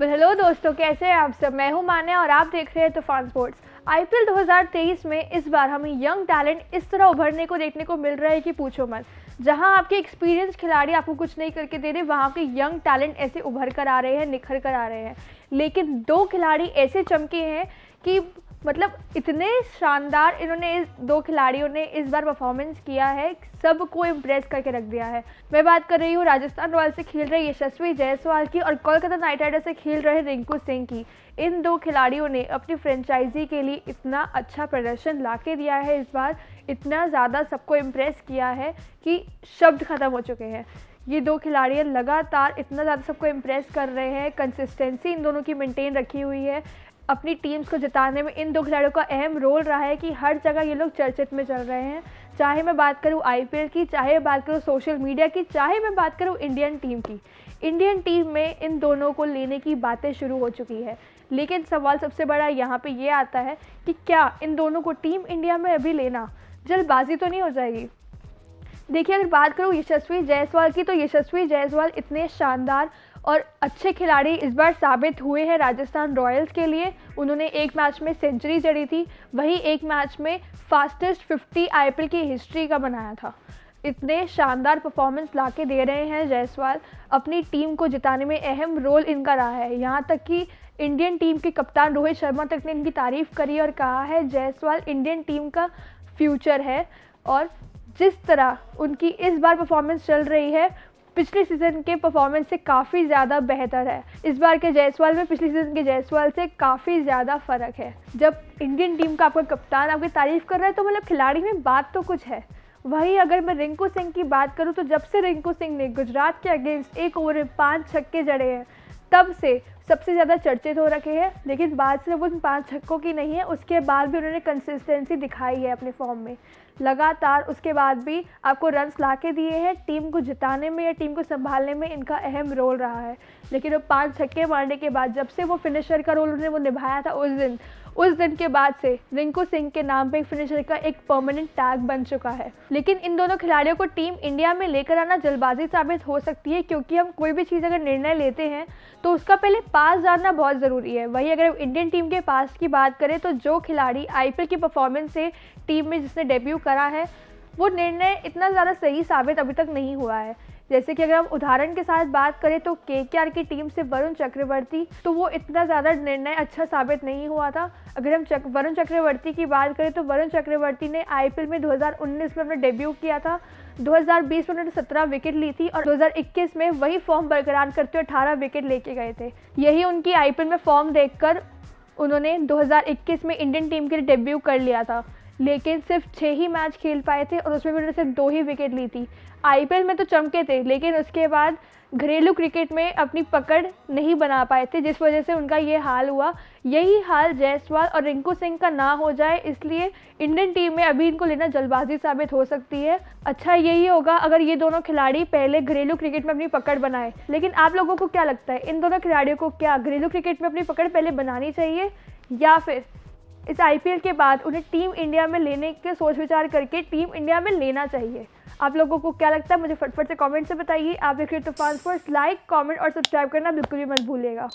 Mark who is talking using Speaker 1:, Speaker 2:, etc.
Speaker 1: well hello दोस्तों कैसे हैं आप सब मैं हूं मान्या और आप देख रहे हैं तूफान स्पोर्ट्स आईपीएल 2023 में इस बार हमें यंग टैलेंट इस तरह उभरने को देखने को मिल रहा है कि पूछो मत जहां आपके एक्सपीरियंस खिलाड़ी आपको कुछ नहीं करके दे रहे वहां के यंग टैलेंट ऐसे उभर कर आ रहे हैं निखर कर आ रहे हैं लेकिन दो खिलाड़ी ऐसे चमके हैं कि मतलब इतने शानदार इन्होंने इस दो खिलाड़ियों ने इस बार परफॉर्मेंस किया है सबको इम्प्रेस करके रख दिया है मैं बात कर रही हूँ राजस्थान रॉयल्स से खेल रहे यशस्वी जायसवाल की और कोलकाता नाइट राइडर्स से खेल रहे रिंकू सिंह की इन दो खिलाड़ियों ने अपनी फ्रेंचाइजी के लिए इतना अच्छा प्रदर्शन ला के दिया है इस बार इतना ज़्यादा सबको इम्प्रेस किया है कि शब्द ख़त्म हो चुके हैं ये दो खिलाड़ी लगातार इतना ज़्यादा सबको इम्प्रेस कर रहे हैं कंसिस्टेंसी इन दोनों की मेंटेन रखी हुई है अपनी टीम्स को जिताने में इन दो खिलाड़ियों का अहम रोल रहा है कि हर जगह ये लोग चर्चित में चल रहे हैं चाहे मैं बात करूँ आईपीएल की चाहे मैं बात करूँ सोशल मीडिया की चाहे मैं बात करूँ इंडियन टीम की इंडियन टीम में इन दोनों को लेने की बातें शुरू हो चुकी है लेकिन सवाल सबसे बड़ा यहाँ पे ये आता है कि क्या इन दोनों को टीम इंडिया में अभी लेना जल्दबाजी तो नहीं हो जाएगी देखिए अगर बात करूँ यशस्वी जायसवाल की तो यशस्वी जायसवाल इतने शानदार और अच्छे खिलाड़ी इस बार साबित हुए हैं राजस्थान रॉयल्स के लिए उन्होंने एक मैच में सेंचुरी जड़ी थी वहीं एक मैच में फास्टेस्ट 50 आईपीएल की हिस्ट्री का बनाया था इतने शानदार परफॉर्मेंस ला के दे रहे हैं जायसवाल अपनी टीम को जिताने में अहम रोल इनका रहा है यहाँ तक कि इंडियन टीम के कप्तान रोहित शर्मा तक ने इनकी तारीफ़ करी और कहा है जायसवाल इंडियन टीम का फ्यूचर है और जिस तरह उनकी इस बार परफॉर्मेंस चल रही है पिछले सीज़न के परफॉर्मेंस से काफ़ी ज़्यादा बेहतर है इस बार के जायसवाल में पिछले सीज़न के जायसवाल से काफ़ी ज़्यादा फ़र्क है जब इंडियन टीम का आपका कप्तान आपकी तारीफ़ कर रहा है तो मतलब खिलाड़ी में बात तो कुछ है वहीं अगर मैं रिंकू सिंह की बात करूं तो जब से रिंकू सिंह ने गुजरात के अगेंस्ट एक ओवर में पाँच छक्के जड़े हैं तब से सबसे ज़्यादा चर्चित हो रखे हैं लेकिन बात सिर्फ उन पाँच छक्कों की नहीं है उसके बाद भी उन्होंने कंसिस्टेंसी दिखाई है अपने फॉर्म में लगातार उसके बाद भी आपको रन्स ला के दिए हैं टीम को जिताने में या टीम को संभालने में इनका अहम रोल रहा है लेकिन वो पाँच छक्के मारने के बाद जब से वो फिनिशर का रोल उन्होंने वो निभाया था उस दिन उस दिन के बाद से रिंकू सिंह के नाम पे फिनिशर का एक परमानेंट टैग बन चुका है लेकिन इन दोनों खिलाड़ियों को टीम इंडिया में लेकर आना जल्दबाजी साबित हो सकती है क्योंकि हम कोई भी चीज़ अगर निर्णय लेते हैं तो उसका पहले पास जानना बहुत ज़रूरी है वहीं अगर इंडियन टीम के पास की बात करें तो जो खिलाड़ी आईपीएल की परफॉर्मेंस से टीम में जिसने डेब्यू करा है वो निर्णय इतना ज़्यादा सही साबित अभी तक नहीं हुआ है जैसे कि अगर हम उदाहरण के साथ बात करें तो के की टीम से वरुण चक्रवर्ती तो वो इतना ज़्यादा निर्णय अच्छा साबित नहीं हुआ था अगर हम चक वरुण चक्रवर्ती की बात करें तो वरुण चक्रवर्ती ने आईपीएल में 2019 में अपना डेब्यू किया था 2020 में उन्होंने 17 विकेट ली थी और 2021 में वही फॉर्म बरकरार करते हुए अठारह विकेट लेके गए थे यही उनकी आई में फॉर्म देख उन्होंने दो में इंडियन टीम के लिए डेब्यू कर लिया था लेकिन सिर्फ छः ही मैच खेल पाए थे और उसमें भी उन्होंने सिर्फ दो ही विकेट ली थी आई में तो चमके थे लेकिन उसके बाद घरेलू क्रिकेट में अपनी पकड़ नहीं बना पाए थे जिस वजह से उनका ये हाल हुआ यही हाल जयसवाल और रिंकू सिंह का ना हो जाए इसलिए इंडियन टीम में अभी इनको लेना जल्दबाजी साबित हो सकती है अच्छा यही होगा अगर ये दोनों खिलाड़ी पहले घरेलू क्रिकेट में अपनी पकड़ बनाए लेकिन आप लोगों को क्या लगता है इन दोनों खिलाड़ियों को क्या घरेलू क्रिकेट में अपनी पकड़ पहले बनानी चाहिए या फिर इस आईपीएल के बाद उन्हें टीम इंडिया में लेने के सोच विचार करके टीम इंडिया में लेना चाहिए आप लोगों को क्या लगता है मुझे फटफट से कमेंट से बताइए आप देख रहे हो तूफान फोर्स लाइक कमेंट और सब्सक्राइब करना बिल्कुल भी मत भूलिएगा